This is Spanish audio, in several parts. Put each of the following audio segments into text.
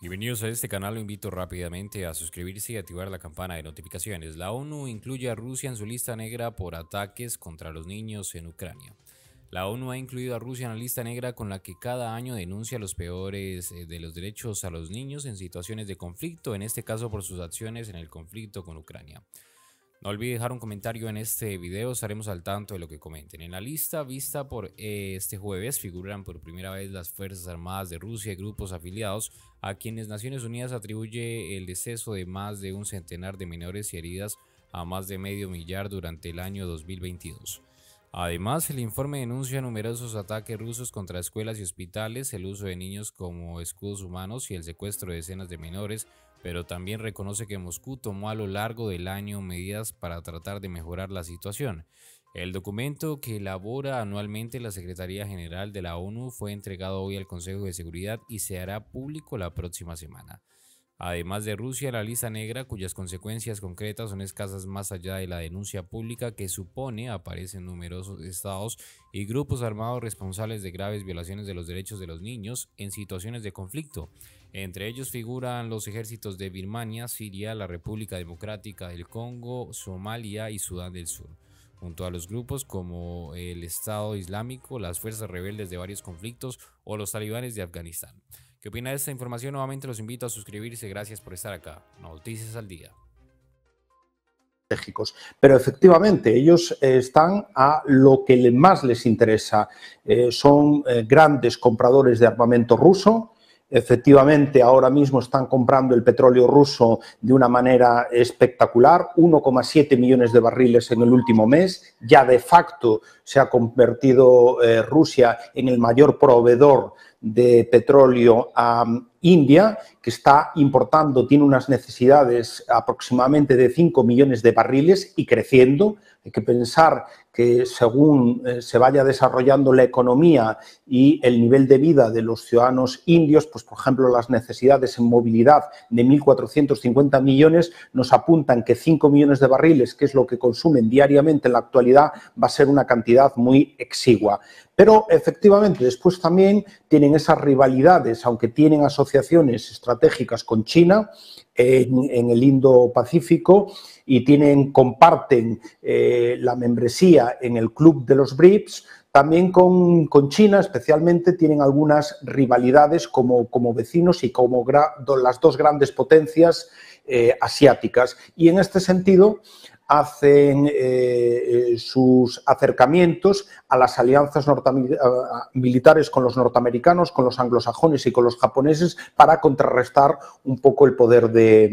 Bienvenidos a este canal, lo invito rápidamente a suscribirse y activar la campana de notificaciones. La ONU incluye a Rusia en su lista negra por ataques contra los niños en Ucrania. La ONU ha incluido a Rusia en la lista negra con la que cada año denuncia los peores eh, de los derechos a los niños en situaciones de conflicto, en este caso por sus acciones en el conflicto con Ucrania. No olvide dejar un comentario en este video, estaremos al tanto de lo que comenten. En la lista vista por eh, este jueves figuran por primera vez las Fuerzas Armadas de Rusia y grupos afiliados a quienes Naciones Unidas atribuye el deceso de más de un centenar de menores y heridas a más de medio millar durante el año 2022. Además, el informe denuncia numerosos ataques rusos contra escuelas y hospitales, el uso de niños como escudos humanos y el secuestro de decenas de menores pero también reconoce que Moscú tomó a lo largo del año medidas para tratar de mejorar la situación. El documento que elabora anualmente la Secretaría General de la ONU fue entregado hoy al Consejo de Seguridad y se hará público la próxima semana. Además de Rusia, la lista negra, cuyas consecuencias concretas son escasas más allá de la denuncia pública que supone, aparecen numerosos estados y grupos armados responsables de graves violaciones de los derechos de los niños en situaciones de conflicto. Entre ellos figuran los ejércitos de Birmania, Siria, la República Democrática del Congo, Somalia y Sudán del Sur, junto a los grupos como el Estado Islámico, las fuerzas rebeldes de varios conflictos o los talibanes de Afganistán. ¿Qué opina de esta información? Nuevamente los invito a suscribirse. Gracias por estar acá. Noticias al día. Pero efectivamente, ellos eh, están a lo que más les interesa. Eh, son eh, grandes compradores de armamento ruso Efectivamente, ahora mismo están comprando el petróleo ruso de una manera espectacular, 1,7 millones de barriles en el último mes. Ya de facto se ha convertido eh, Rusia en el mayor proveedor de petróleo a India, que está importando, tiene unas necesidades aproximadamente de 5 millones de barriles y creciendo. Hay que pensar que según eh, se vaya desarrollando la economía y el nivel de vida de los ciudadanos indios, pues por ejemplo las necesidades en movilidad de 1.450 millones nos apuntan que 5 millones de barriles, que es lo que consumen diariamente en la actualidad, va a ser una cantidad muy exigua. Pero efectivamente después también tiene esas rivalidades, aunque tienen asociaciones estratégicas con China en, el Indo-Pacífico y tienen, comparten eh, la membresía en el Club de los BRICS, también con, China, especialmente, tienen algunas rivalidades como, como vecinos y como las dos grandes potencias eh, asiáticas. Y en este sentido, hacen eh, eh, sus acercamientos a las alianzas eh, militares con los norteamericanos, con los anglosajones y con los japoneses para contrarrestar un poco el poder de,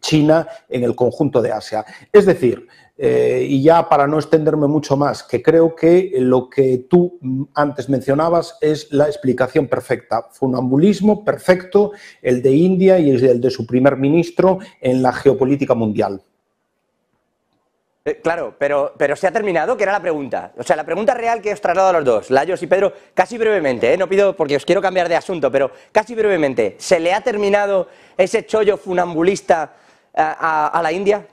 China en el conjunto de Asia. Es decir, y ya para no extenderme mucho más, que creo que lo que tú antes mencionabas es la explicación perfecta, funambulismo perfecto, el de India y el de su primer ministro en la geopolítica mundial. Eh, claro, pero, pero se ha terminado, que era la pregunta. O sea, la pregunta real que os traslado a los dos, Layos y Pedro, casi brevemente, eh, no pido porque os quiero cambiar de asunto, pero casi brevemente, ¿se le ha terminado ese chollo funambulista a, la India?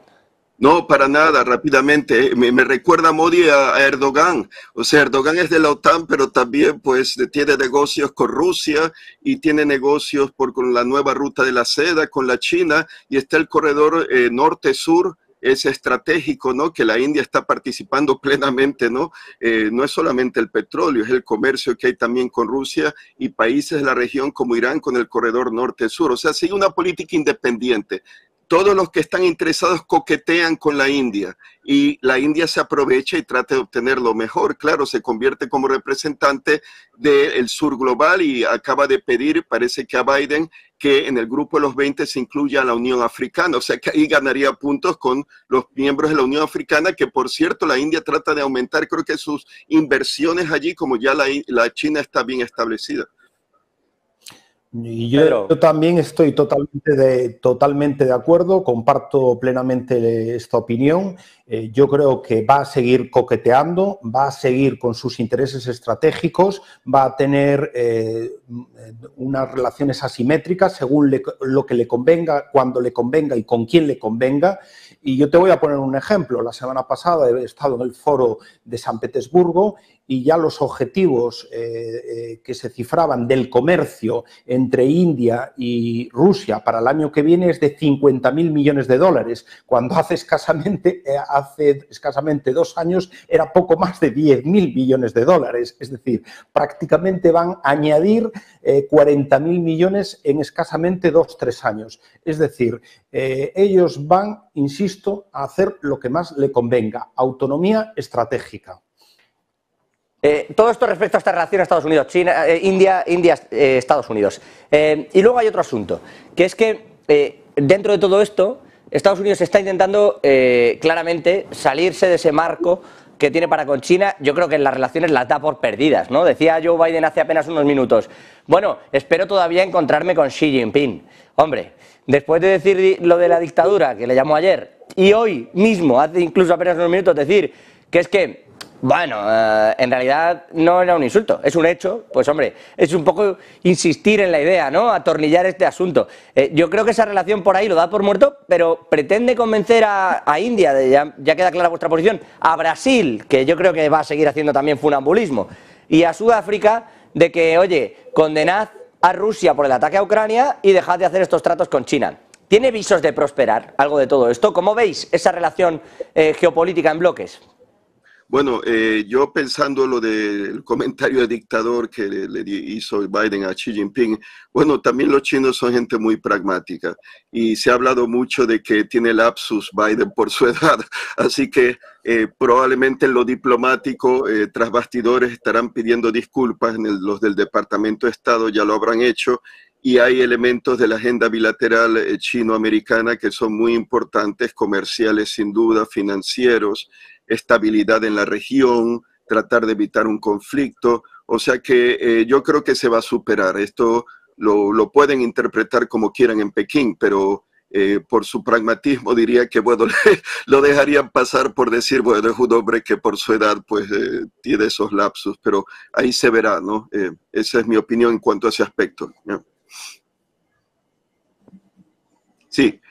No, para nada, rápidamente. Me, recuerda Modi a, Erdogan. O sea, Erdogan es de la OTAN, pero también pues tiene negocios con Rusia y tiene negocios por, con la nueva ruta de la seda, con la China, y está el corredor eh, norte-sur es estratégico, ¿no? Que la India está participando plenamente, ¿no? Eh, no es solamente el petróleo, es el comercio que hay también con Rusia y países de la región como Irán con el corredor norte-sur. O sea, sigue una política independiente todos los que están interesados coquetean con la India y la India se aprovecha y trata de obtener lo mejor. Claro, se convierte como representante del sur global y acaba de pedir, parece que a Biden, que en el grupo de los 20 se incluya la Unión Africana. O sea que ahí ganaría puntos con los miembros de la Unión Africana, que por cierto la India trata de aumentar, creo que sus inversiones allí, como ya la, la China está bien establecida yo, también estoy totalmente de, totalmente de acuerdo, comparto plenamente esta opinión. Eh, yo creo que va a seguir coqueteando, va a seguir con sus intereses estratégicos, va a tener eh, mm, unas relaciones asimétricas según lo que le convenga, cuando le convenga y con quién le convenga. Y yo te voy a poner un ejemplo. La semana pasada he estado en el foro de San Petersburgo y ya los objetivos eh, que se cifraban del comercio en entre India y Rusia para el año que viene es de 50 mil millones de dólares, cuando eh, hace escasamente, dos años era poco más de 10 mil millones de dólares. Es decir, prácticamente van a añadir 40.000 eh, mil millones en escasamente dos, tres años. Es decir, eh, ellos van, insisto, a hacer lo que más le convenga, autonomía estratégica. Eh, todo esto respecto a esta relación Estados Unidos-China, eh, India, India-Estados eh, Unidos. y luego hay otro asunto, que es que dentro de todo esto, Estados Unidos está intentando claramente salirse de ese marco que tiene para con China, yo creo que en las relaciones las da por perdidas, ¿no? Decía Joe Biden hace apenas unos minutos, bueno, espero todavía encontrarme con Xi Jinping. Hombre, después de decir lo de la dictadura, que le llamó ayer, y hoy mismo, hace incluso apenas unos minutos, decir que es que bueno, eh, en realidad no era un insulto, es un hecho, pues hombre, es un poco insistir en la idea, ¿no? Atornillar este asunto. Eh, yo creo que esa relación por ahí lo da por muerto, pero pretende convencer a, India, de, ya, queda clara vuestra posición, a Brasil, que yo creo que va a seguir haciendo también funambulismo, y a Sudáfrica de que, oye, condenad a Rusia por el ataque a Ucrania y dejad de hacer estos tratos con China. ¿Tiene visos de prosperar algo de todo esto? ¿Cómo veis esa relación eh, geopolítica en bloques? Bueno, eh, yo pensando lo del comentario de dictador que le, hizo Biden a Xi Jinping, bueno, también los chinos son gente muy pragmática y se ha hablado mucho de que tiene lapsus Biden por su edad, así que eh, probablemente en lo diplomático, eh, tras bastidores estarán pidiendo disculpas, en los del Departamento de Estado ya lo habrán hecho y hay elementos de la agenda bilateral chino-americana que son muy importantes, comerciales sin duda, financieros estabilidad en la región, tratar de evitar un conflicto. O sea que eh, yo creo que se va a superar. Esto lo, pueden interpretar como quieran en Pekín, pero eh, por su pragmatismo diría que, bueno, lo dejarían pasar por decir, bueno, es un hombre que por su edad pues eh, tiene esos lapsos. pero ahí se verá, ¿no? esa es mi opinión en cuanto a ese aspecto. Sí,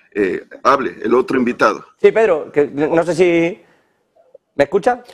hable, el otro invitado. Sí, Pedro, que no sé si ¿Me escucha?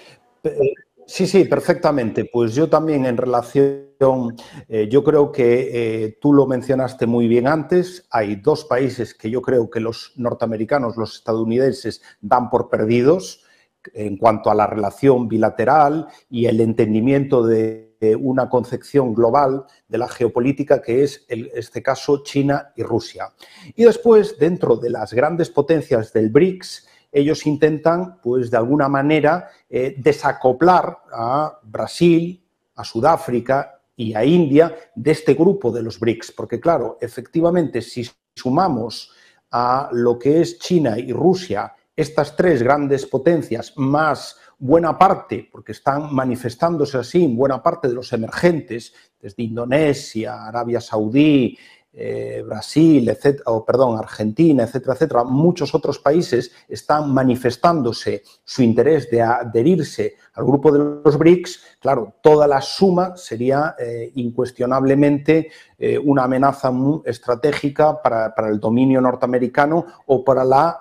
Eh, sí, sí, perfectamente. Pues yo también en relación, eh, yo creo que eh, tú lo mencionaste muy bien antes, hay dos países que yo creo que los norteamericanos, los estadounidenses dan por perdidos en cuanto a la relación bilateral y el entendimiento de, una concepción global de la geopolítica que es, en este caso, China y Rusia. Y después, dentro de las grandes potencias del BRICS, ellos intentan, pues, de alguna manera, eh, desacoplar a Brasil, a Sudáfrica y a India de este grupo de los BRICS. Porque, claro, efectivamente, si sumamos a lo que es China y Rusia, estas tres grandes potencias, más buena parte, porque están manifestándose así buena parte de los emergentes, desde Indonesia, Arabia Saudí, eh, Brasil, etcétera, o perdón, Argentina, etcétera, etcétera, muchos otros países están manifestándose su interés de adherirse al grupo de los BRICS, claro, toda la suma sería eh, incuestionablemente eh, una amenaza estratégica para, el dominio norteamericano o para la,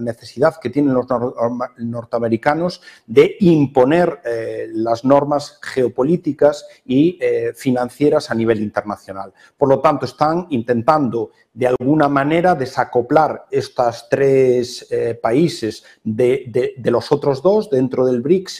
necesidad que tienen los norteamericanos de imponer eh, las normas geopolíticas y financieras a nivel internacional. Por lo tanto, están intentando de alguna manera desacoplar estos tres países de los otros dos dentro del BRICS